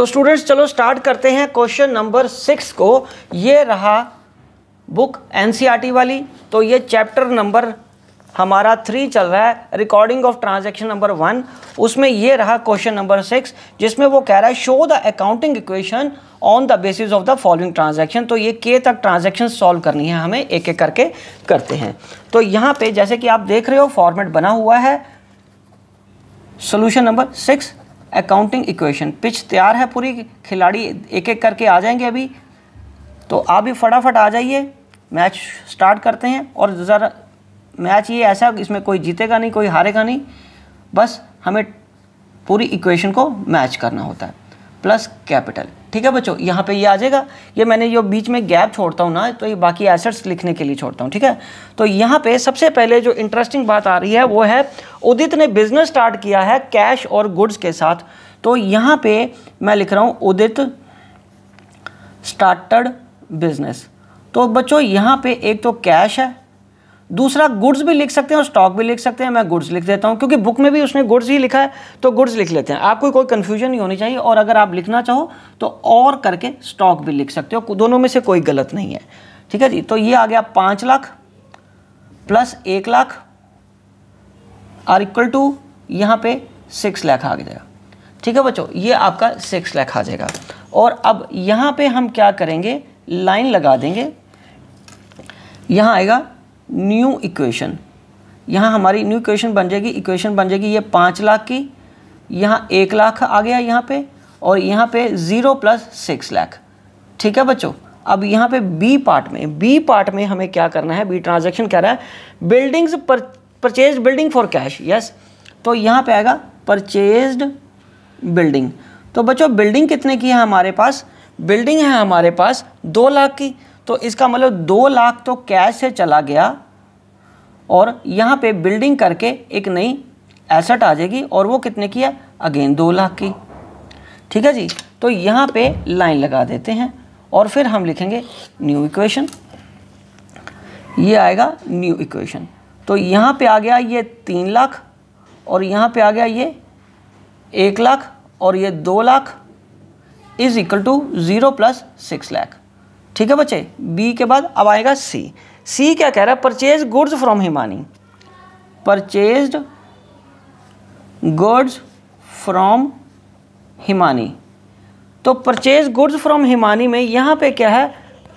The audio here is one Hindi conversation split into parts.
तो स्टूडेंट्स चलो स्टार्ट करते हैं क्वेश्चन नंबर सिक्स को ये रहा बुक एनसीईआरटी e वाली तो ये चैप्टर नंबर हमारा थ्री चल रहा है recording of transaction number one उसमें ये रहा क्वेश्चन नंबर सिक्स जिसमें वो कह रहा है show the accounting equation on the basis of the following transaction तो ये के तक ट्रांजैक्शन सॉल्व करनी है हमें एक एक करके करते हैं तो यहाँ पे जैसे कि आप देख रहे हो फॉर्मेट बना हुआ है solution number six accounting equation पिच तैयार है पूरी खिलाड़ी एक एक करके आ जाएंगे अभी तो आप भी फटाफट आ जाइए मैच स्टार्ट करते हैं और ज़रा मैच ये ऐसा इसमें कोई जीतेगा नहीं कोई हारेगा नहीं बस हमें पूरी इक्वेशन को मैच करना होता है प्लस कैपिटल ठीक है बच्चों यहाँ पे ये आ जाएगा ये मैंने जो बीच में गैप छोड़ता हूँ ना तो ये बाकी एसेट्स लिखने के लिए छोड़ता हूँ ठीक है तो यहाँ पे सबसे पहले जो इंटरेस्टिंग बात आ रही है वो है उदित ने बिजनेस स्टार्ट किया है कैश और गुड्स के साथ तो यहाँ पे मैं लिख रहा हूँ उदित स्टार्टड बिजनेस तो बच्चों यहाँ पे एक तो कैश है दूसरा गुड्स भी लिख सकते हैं और स्टॉक भी लिख सकते हैं मैं गुड्स लिख देता हूँ क्योंकि बुक में भी उसने गुड्स ही लिखा है तो गुड्स लिख लेते हैं आपको कोई कन्फ्यूजन नहीं होनी चाहिए और अगर आप लिखना चाहो तो और करके स्टॉक भी लिख सकते हो दोनों में से कोई गलत नहीं है ठीक है जी तो ये आ गया पाँच लाख प्लस एक लाख आर इक्वल टू यहाँ पे सिक्स लाख आ जाएगा ठीक है बच्चों ये आपका सिक्स लाख आ जाएगा और अब यहाँ पे हम क्या करेंगे लाइन लगा देंगे यहाँ आएगा न्यू इक्वेशन यहाँ हमारी न्यू इक्वेशन बन जाएगी इक्वेशन बन जाएगी ये पाँच लाख की यहाँ एक लाख आ गया यहाँ पे और यहाँ पे ज़ीरो प्लस सिक्स लाख ठीक है बच्चों अब यहाँ पे बी पार्ट में बी पार्ट में हमें क्या करना है बी ट्रांजैक्शन कह रहा है बिल्डिंग्स पर purchase building for cash yes तो यहाँ पे आएगा परचेज बिल्डिंग तो बच्चों बिल्डिंग कितने की है हमारे पास बिल्डिंग है हमारे पास दो लाख की तो इसका मतलब दो लाख तो कैश से चला गया और यहाँ पे बिल्डिंग करके एक नई एसेट आ जाएगी और वो कितने की है अगेन दो लाख की ठीक है जी तो यहाँ पे लाइन लगा देते हैं और फिर हम लिखेंगे न्यू इक्वेशन ये आएगा न्यू इक्वेशन तो यहाँ पे आ गया ये तीन लाख और यहाँ पे आ गया ये एक लाख और ये दो lakh is equal to zero plus six lakh ठीक है बच्चे बी के बाद अब आएगा सी सी क्या कह रहा है purchase goods from Himani purchase goods from Himani तो परचेज गुड्स फ्रॉम हिमानी में यहाँ पे क्या है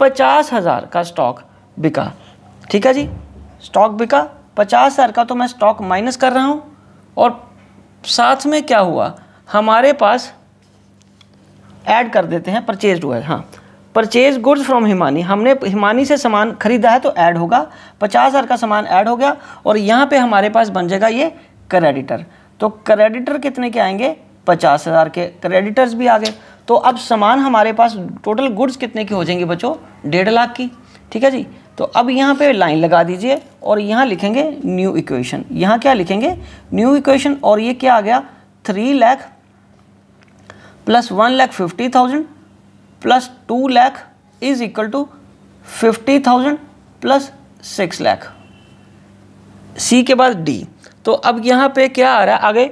पचास हज़ार का स्टॉक बिका ठीक है जी स्टॉक बिका पचास हज़ार का तो मैं स्टॉक माइनस कर रहा हूँ और साथ में क्या हुआ हमारे पास ऐड कर देते हैं परचेज हुआ हाँ परचेज गुड्स फ्रॉम हिमानी हमने हिमानी से सामान खरीदा है तो ऐड होगा पचास हज़ार का सामान ऐड हो गया और यहाँ पे हमारे पास बन जाएगा ये क्रेडिटर तो क्रेडिटर कितने के आएंगे पचास हज़ार के क्रेडिटर्स भी आ गए तो अब सामान हमारे पास टोटल गुड्स कितने के हो जाएंगे बच्चों डेढ़ लाख की ठीक है जी तो अब यहाँ पे लाइन लगा दीजिए और यहाँ लिखेंगे न्यू इक्वेशन यहाँ क्या लिखेंगे न्यू इक्वेशन और ये क्या आ गया three lakh plus one lakh fifty thousand plus two lakh is equal to fifty thousand plus six lakh C के बाद डी तो अब यहाँ पे क्या आ रहा है आगे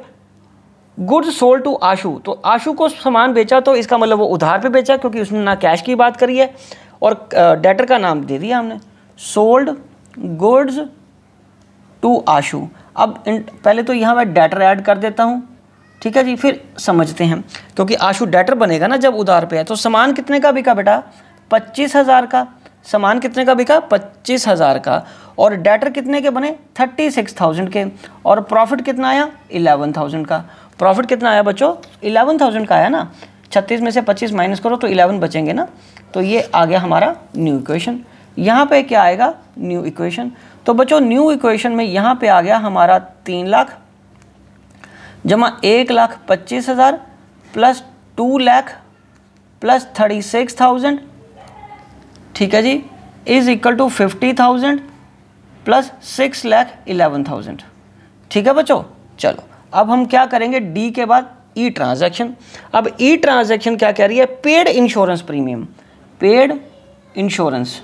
गुड्स सोल्ड टू आशु तो आशु को सामान बेचा तो इसका मतलब वो उधार पे बेचा क्योंकि उसने ना कैश की बात करी है और डेटर का नाम दे दिया हमने सोल्ड गुड्स टू आशू अब पहले तो यहाँ मैं डेटर ऐड कर देता हूँ ठीक है जी फिर समझते हैं क्योंकि आशू डेटर बनेगा ना जब उधार पे है तो सामान कितने का बिका बेटा पच्चीस हज़ार का सामान कितने का बिका पच्चीस हज़ार का और डेटर कितने के बने थर्टी सिक्स थाउजेंड के और प्रॉफिट कितना आया इलेवन थाउजेंड का प्रॉफिट कितना आया बच्चों इलेवन थाउजेंड का आया ना छत्तीस में से पच्चीस माइनस करो तो इलेवन बचेंगे ना तो ये आ गया हमारा न्यू इक्वेशन यहाँ पे क्या आएगा न्यू इक्वेशन तो बच्चों न्यू इक्वेशन में यहाँ पे आ गया हमारा तीन लाख जमा एक लाख पच्चीस हज़ार plus two lakh plus thirty six thousand ठीक है जी is equal to fifty thousand plus six lakh eleven thousand ठीक है बच्चों चलो अब हम क्या करेंगे डी के बाद ई e ट्रांजैक्शन अब ई e ट्रांजैक्शन क्या कह रही है paid insurance premium paid insurance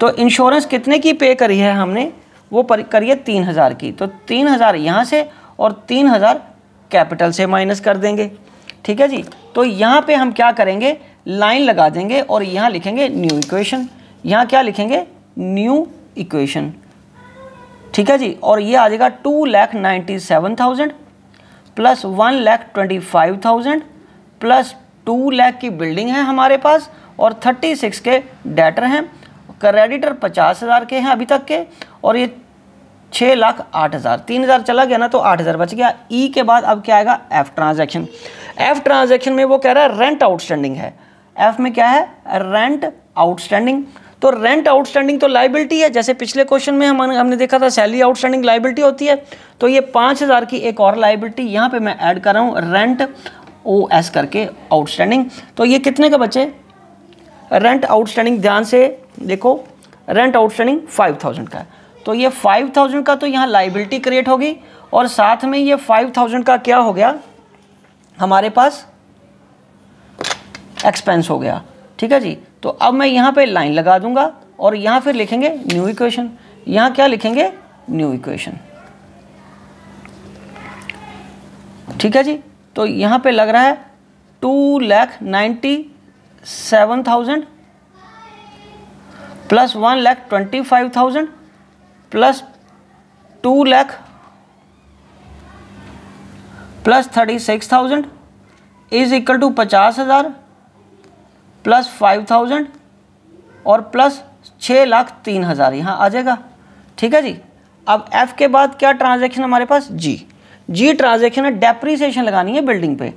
तो इंश्योरेंस कितने की पे करी है हमने वो पर करी है तीन हज़ार की तो तीन हज़ार यहाँ से और तीन हज़ार कैपिटल से माइनस कर देंगे ठीक है जी तो यहाँ पे हम क्या करेंगे लाइन लगा देंगे और यहाँ लिखेंगे न्यू इक्वेशन यहाँ क्या लिखेंगे न्यू इक्वेशन ठीक है जी और ये आ जाएगा two lakh ninety seven thousand plus one lakh twenty five thousand plus two lakh की बिल्डिंग है हमारे पास और थर्टी सिक्स के डेटर हैं क्रेडिटर पचास हज़ार के हैं अभी तक के और ये छः लाख आठ हज़ार तीन हज़ार चला गया ना तो आठ हज़ार बच गया ई e के बाद अब क्या आएगा एफ़ ट्रांजैक्शन एफ़ ट्रांजैक्शन में वो कह रहा है रेंट आउटस्टैंडिंग है एफ़ में क्या है रेंट आउटस्टैंडिंग तो रेंट आउटस्टैंडिंग तो लाइबिलिटी है जैसे पिछले क्वेश्चन में हम हमने देखा था सैलरी आउटस्टैंडिंग लाइबिलिटी होती है तो ये पाँच हज़ार की एक और लाइबिलिटी यहाँ पे मैं ऐड कर रहा हूँ रेंट ओ एस करके आउटस्टैंडिंग तो ये कितने का बचे रेंट आउटस्टैंडिंग ध्यान से देखो रेंट आउटस्टैंडिंग फाइव थाउजेंड का है तो ये फाइव थाउजेंड का तो यहाँ लाइबिलिटी क्रिएट होगी और साथ में ये फाइव थाउजेंड का क्या हो गया हमारे पास एक्सपेंस हो गया ठीक है जी तो अब मैं यहाँ पे लाइन लगा दूंगा और यहाँ फिर लिखेंगे न्यू इक्वेशन यहाँ क्या लिखेंगे न्यू इक्वेशन ठीक है जी तो यहाँ पे लग रहा है two lakh ninety seven thousand plus one lakh twenty five thousand plus two lakh plus thirty six thousand is equal to पचास हज़ार प्लस फाइव थाउजेंड और प्लस छः लाख तीन हज़ार यहाँ आ जाएगा ठीक है जी अब एफ़ के बाद क्या ट्रांजेक्शन हमारे पास जी जी ट्रांजेक्शन है डेप्रीसीशन लगानी है बिल्डिंग पे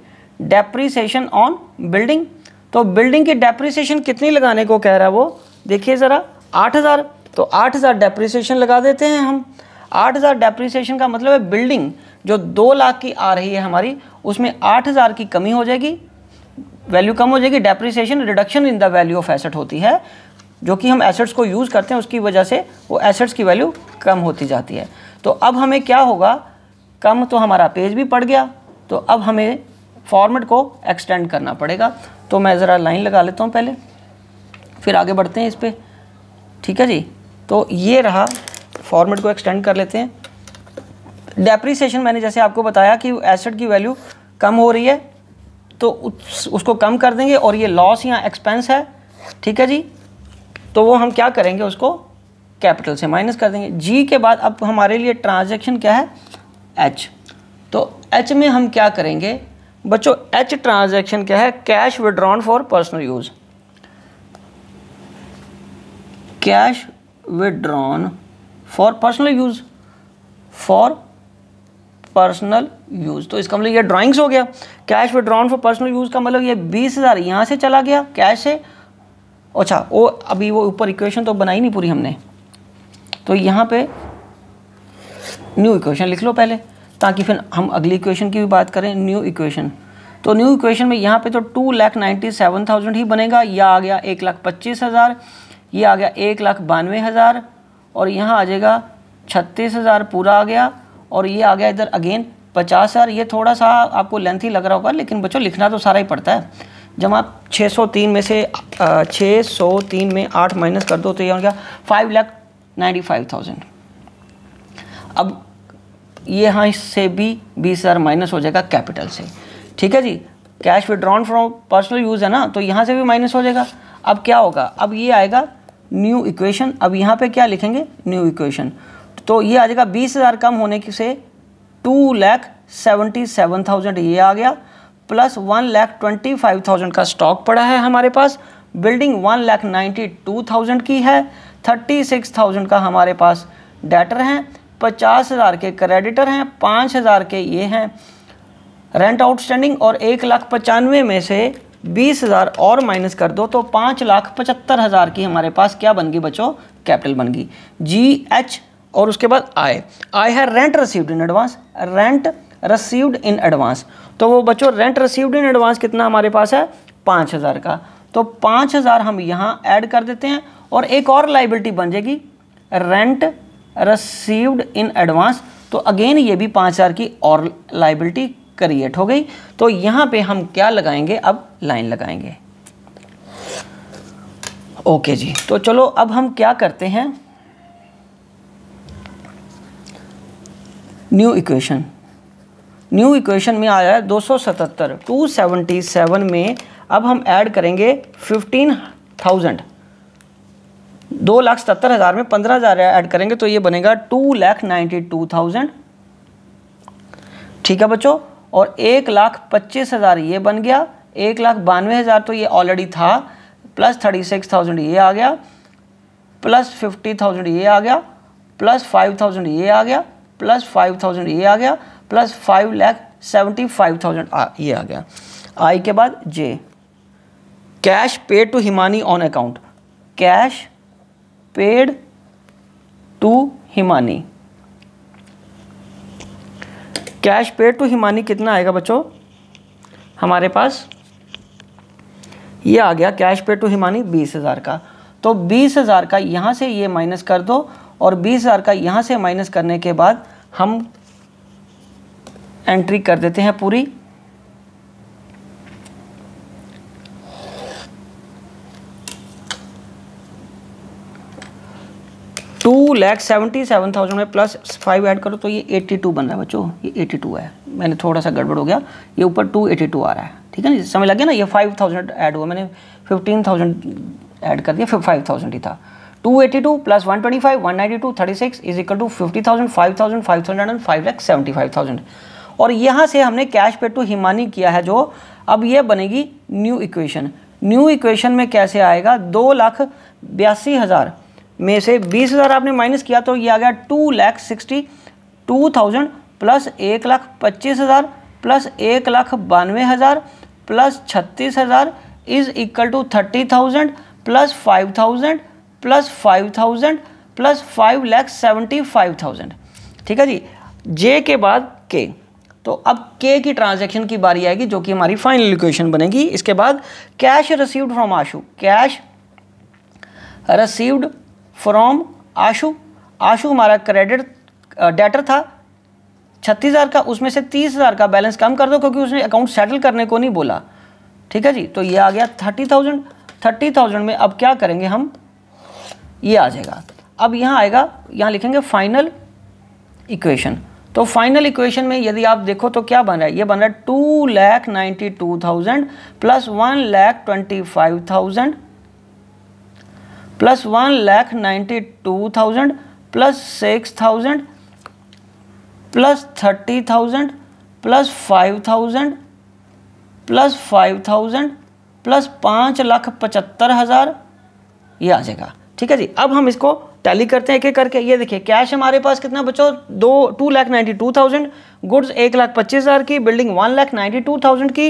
डेप्रीसीशन ऑन बिल्डिंग तो बिल्डिंग की डेप्रिसिएशन कितनी लगाने को कह रहा है वो देखिए ज़रा आठ हज़ार तो आठ हज़ार डेप्रिसिएशन लगा देते हैं हम आठ हज़ार डेप्रिसिएशन का मतलब है बिल्डिंग जो दो लाख की आ रही है हमारी उसमें आठ हज़ार की कमी हो जाएगी वैल्यू कम हो जाएगी depreciation reduction in the value of asset होती है जो कि हम एसेट्स को यूज़ करते हैं उसकी वजह से वो एसेट्स की वैल्यू कम होती जाती है तो अब हमें क्या होगा कम तो हमारा पेज भी पड़ गया तो अब हमें फॉर्मेट को एक्सटेंड करना पड़ेगा तो मैं ज़रा लाइन लगा लेता हूँ पहले फिर आगे बढ़ते हैं इस पर ठीक है जी तो ये रहा फॉर्मेट को एक्सटेंड कर लेते हैं डेप्रीसीशन मैंने जैसे आपको बताया कि एसेट की वैल्यू कम हो रही है तो उस, उसको कम कर देंगे और ये लॉस या एक्सपेंस है ठीक है जी तो वो हम क्या करेंगे उसको कैपिटल से माइनस कर देंगे जी के बाद अब हमारे लिए ट्रांजैक्शन क्या है एच तो एच में हम क्या करेंगे बच्चों एच ट्रांजैक्शन क्या है cash withdrawn for personal use cash withdrawn for personal use for personal use तो इसका मतलब ये ड्राइंग्स हो गया cash withdrawn for personal use का मतलब ये बीस हज़ार यहां से चला गया कैश से अच्छा वो अभी वो ऊपर इक्वेशन तो बनाई नहीं पूरी हमने तो यहां पे न्यू इक्वेशन लिख लो पहले ताकि फिर हम अगली इक्वेशन की भी बात करें न्यू इक्वेशन तो न्यू इक्वेशन में यहाँ पे तो two lakh ninety seven thousand ही बनेगा यह आ गया एक लाख पच्चीस हज़ार ये आ गया एक लाख बानवे हज़ार और यहाँ आ जाएगा छत्तीस हज़ार पूरा आ गया और ये आ गया इधर अगेन पचास हज़ार ये थोड़ा सा आपको लेंथ ही लग रहा होगा लेकिन बच्चों लिखना तो सारा ही पड़ता है जब आप छः सौ तीन में से छः सौ तीन में आठ माइनस कर दो तो ये हो गया five lakh ninety five thousand अब ये यहाँ इससे भी बीस हज़ार माइनस हो जाएगा कैपिटल से ठीक है जी cash withdrawn from personal use है ना तो यहाँ से भी माइनस हो जाएगा अब क्या होगा अब ये आएगा न्यू इक्वेशन अब यहाँ पे क्या लिखेंगे न्यू इक्वेशन तो ये आ जाएगा बीस हज़ार कम होने की से two lakh seventy seven thousand ये आ गया plus one lakh twenty five thousand का स्टॉक पड़ा है हमारे पास building one lakh ninety two thousand की है थर्टी सिक्स थाउजेंड का हमारे पास डेटर हैं पचास हज़ार के क्रेडिटर हैं पाँच हज़ार के ये हैं रेंट आउटस्टैंडिंग और एक लाख पचानवे में से बीस हज़ार और माइनस कर दो तो पाँच लाख पचहत्तर हज़ार की हमारे पास क्या बन गई बच्चों कैपिटल बन गई जी एच और उसके बाद आय आय है rent received in advance rent received in advance तो वो बच्चों रेंट रिसीव्ड इन एडवांस कितना हमारे पास है पाँच हज़ार का तो पाँच हज़ार हम यहाँ ऐड कर देते हैं और एक और लाइबिलिटी बन जाएगी रेंट रिसीव्ड इन एडवांस तो अगेन ये भी पाँच हज़ार की और लाइबिलिटी क्रिएट हो गई तो यहाँ पे हम क्या लगाएंगे अब लाइन लगाएंगे ओके जी तो चलो अब हम क्या करते हैं न्यू इक्वेशन न्यू इक्वेशन में आया है 277 277 में अब हम ऐड करेंगे 15,000 दो लाख सत्तर हज़ार में पंद्रह हज़ार ऐड करेंगे तो ये बनेगा two lakh ninety two thousand ठीक है बच्चों और एक लाख पच्चीस हज़ार ये बन गया एक लाख बानवे हज़ार तो ये ऑलरेडी था प्लस थर्टी सिक्स थाउजेंड ये आ गया प्लस फिफ्टी थाउजेंड ये आ गया प्लस फाइव थाउजेंड ये आ गया प्लस फाइव थाउजेंड ये आ गया plus five lakh seventy five thousand ये आ गया आई के बाद J cash pay to Himani on account cash paid to Himani cash paid to Himani कितना आएगा बच्चों हमारे पास ये आ गया कैश पेड टू हिमानी बीस हज़ार का तो बीस हज़ार का यहां से ये माइनस कर दो और बीस हज़ार का यहां से माइनस करने के बाद हम एंट्री कर देते हैं पूरी लैख सेवेंटी सेवन थाउजेंड में प्लस फाइव ऐड करो तो ये एट्टी टू बन रहा है बच्चों ये एट्टी टू है मैंने थोड़ा सा गड़बड़ हो गया ये ऊपर टू एटी टू आ रहा है ठीक है ना समझ लग गया ना ये फाइव थाउजेंड ऐड हुआ मैंने फिफ्टीन थाउजेंड ऐड कर दिया फिर फाइव थाउजेंड ही था two eighty two plus one twenty five one ninety two thirty six is equal to fifty thousand five thousand five thousand and five lakh seventy five thousand और यहाँ से हमने कैश पे टू हिमानी किया है जो अब ये बनेगी न्यू इक्वेशन न्यू इक्वेशन में कैसे आएगा दो लाख बयासी हज़ार में से बीस हज़ार आपने माइनस किया तो ये आ गया two lakh sixty two thousand plus एक लाख पच्चीस हज़ार प्लस एक लाख बानवे हज़ार प्लस छत्तीस हज़ार is equal to thirty thousand plus five thousand plus five thousand plus five lakh seventy five thousand ठीक है जी जे के बाद के तो अब के की ट्रांजैक्शन की बारी आएगी जो कि हमारी फाइनल इक्वेशन बनेगी इसके बाद cash received from Ashu cash received from Ashu Ashu हमारा क्रेडिट डेटर था छत्तीस हज़ार का उसमें से तीस हज़ार का बैलेंस कम कर दो क्योंकि उसने अकाउंट सेटल करने को नहीं बोला ठीक है जी तो ये आ गया थर्टी थाउजेंड थर्टी थाउजेंड में अब क्या करेंगे हम ये आ जाएगा अब यहाँ आएगा यहाँ लिखेंगे फाइनल इक्वेशन तो फाइनल इक्वेशन में यदि आप देखो तो क्या बन रहा है ये बन रहा है two lakh ninety two thousand plus one lakh twenty five thousand plus one lakh ninety two thousand plus six thousand plus thirty thousand plus five thousand plus five thousand plus पाँच लाख पचहत्तर हज़ार ये आ जाएगा ठीक है जी अब हम इसको टैली करते हैं एक एक करके ये देखिए कैश हमारे पास कितना बचो दो two lakh ninety two thousand goods एक लाख पच्चीस हज़ार की building one lakh ninety two thousand की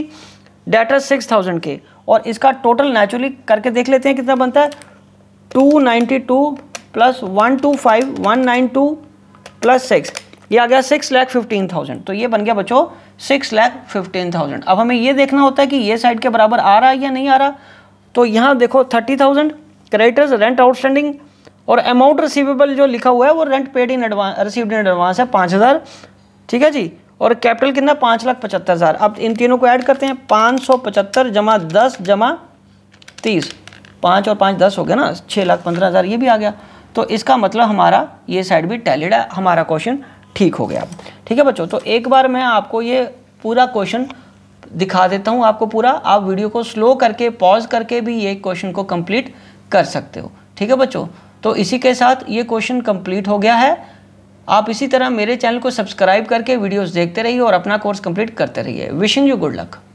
डाटा सिक्स थाउजेंड की और इसका टोटल नेचुरली करके देख लेते हैं कितना बनता है two ninety two plus one two five one nine two plus six ये आ गया सिक्स लैख फिफ्टीन थाउजेंड तो ये बन गया बच्चों सिक्स लैख फिफ्टीन थाउजेंड अब हमें ये देखना होता है कि ये साइड के बराबर आ रहा है या नहीं आ रहा तो यहाँ देखो thirty thousand creditors rent outstanding और अमाउंट रिसीवेबल जो लिखा हुआ है वो rent paid in advance receive in advance है पाँच हज़ार ठीक है जी और कैपिटल कितना पाँच लाख पचहत्तर हज़ार अब इन तीनों को ऐड करते हैं पाँच सौ पचहत्तर जमा दस जमा तीस पाँच और पाँच दस हो गया ना छः लाख पंद्रह हज़ार ये भी आ गया तो इसका मतलब हमारा ये साइड भी टैलेड है हमारा क्वेश्चन ठीक हो गया ठीक है बच्चों तो एक बार मैं आपको ये पूरा क्वेश्चन दिखा देता हूँ आपको पूरा आप वीडियो को स्लो करके पॉज करके भी ये क्वेश्चन को कम्प्लीट कर सकते हो ठीक है बच्चों तो इसी के साथ ये क्वेश्चन कम्प्लीट हो गया है आप इसी तरह मेरे चैनल को सब्सक्राइब करके वीडियोस देखते रहिए और अपना कोर्स कंप्लीट करते रहिए विशिंग यू गुड लक